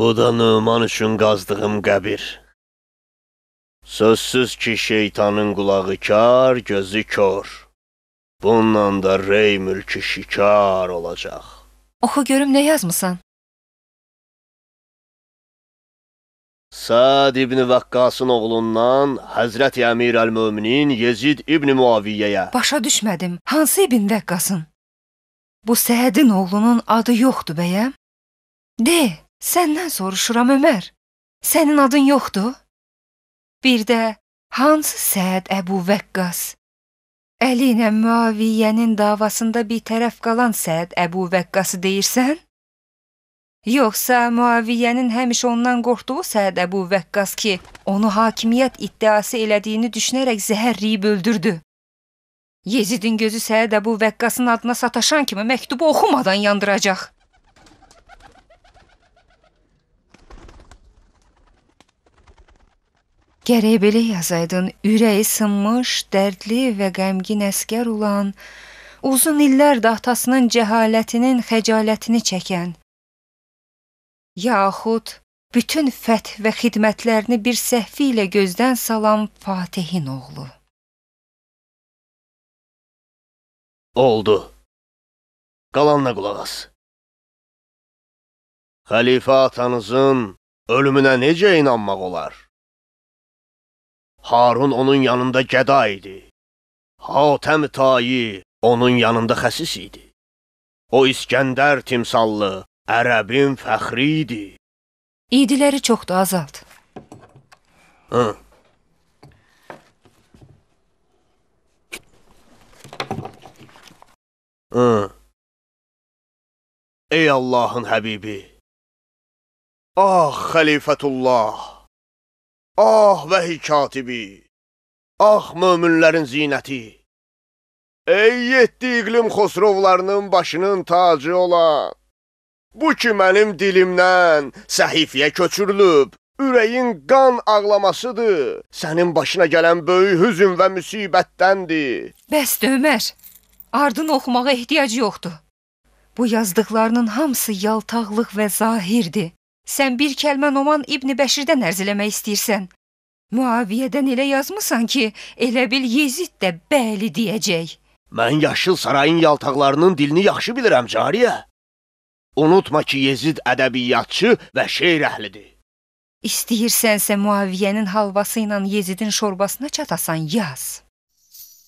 Bu da Nöman üçün qazdığım qəbir. Sözsüz ki, şeytanın qulağı kar, gözü kör. Bununla da rey mülkü şikar olacaq. Oxu görüm nə yazmısan? Səd ibn Vəqqasın oğlundan Həzrət Əmir əl-Möminin Yezid ibn Muaviyyəyə. Başa düşmədim. Hansı ibn Vəqqasın? Bu Sədin oğlunun adı yoxdur bəyəm? De. Səndən soruşuram Ömər. Sənin adın yoxdur? Bir də hansı Səd Əbu Vəqqas? Əli ilə Müaviyənin davasında bir tərəf qalan Səd Əbu Vəqqası deyirsən? Yoxsa Müaviyənin həmişə ondan qorxduğu Səd Əbu Vəqqas ki, onu hakimiyyət iddiası elədiyini düşünərək zəhərləyib öldürdü? Yezidin gözü Səd Əbu Vəqqasın adına sataşan kimi məktubu oxumadan yandıracaq. Gərək belə yazaydın, ürəyi sınmış, dərdli və qəmgin əskər olan, uzun illər də atasının cəhalətinin xəcalətini çəkən. Yaxud bütün fəth və xidmətlərini bir səhvi ilə gözdən salan Fatihin oğlu. Oldu. Qalanına qulaq as. Xəlifə atanızın ölümünə necə inanmaq olar? Harun onun yanında gəda idi. Hatəm Tayi onun yanında xəsis idi. O İskəndər timsallı ərəbin fəxri idi. İdiləri çox da azaldı. Hı. Hı. Ey Allahın həbibi. Ah, xəlifətullah. Ah vəhi katibi, ah möminlərin zinəti! Ey yetdi iqlim xosrovlarının başının tacı olan! Bu ki mənim dilimdən səhifiyə köçürülüb, ürəyin qan ağlamasıdır, sənin başına gələn böyük hüzün və müsibətdəndir. Bəsdir Ömər, ardını oxumağa ehtiyac yoxdur. Bu yazdıqlarının hamısı yaltaqlıq və zahirdir. Sən bir kəlmə Noman İbni Bəşirdən ərz eləmək istəyirsən. Muaviyədən elə yazmısan ki, elə bil Yezid də bəli deyəcək. Mən yaşıl sarayın yaltaqlarının dilini yaxşı bilirəm cariyə. Unutma ki, Yezid ədəbiyyatçı və şeir əhlidir. İstəyirsənsə Muaviyənin halvası ilə Yezidin şorbasına çatasan yaz.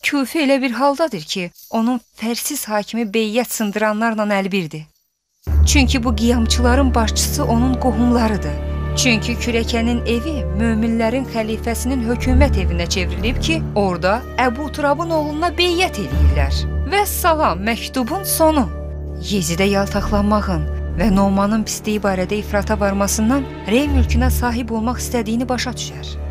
Küfə elə bir haldadır ki, onun fərsiz hakimi beyyət sındıranlarla əlbirdir. Çünki bu qiyamçıların başçısı onun qohumlarıdır. Çünki Kürəkənin evi möminlərin xəlifəsinin hökumət evinə çevrilib ki, orada Əbu Turabın oğluna beyət eləyirlər. Və salam məktubun sonu. Yezidə yaltaqlanmağın və Nomanın pisliyi barədə ifrata varmasından Rey mülkünə sahib olmaq istədiyini başa düşər.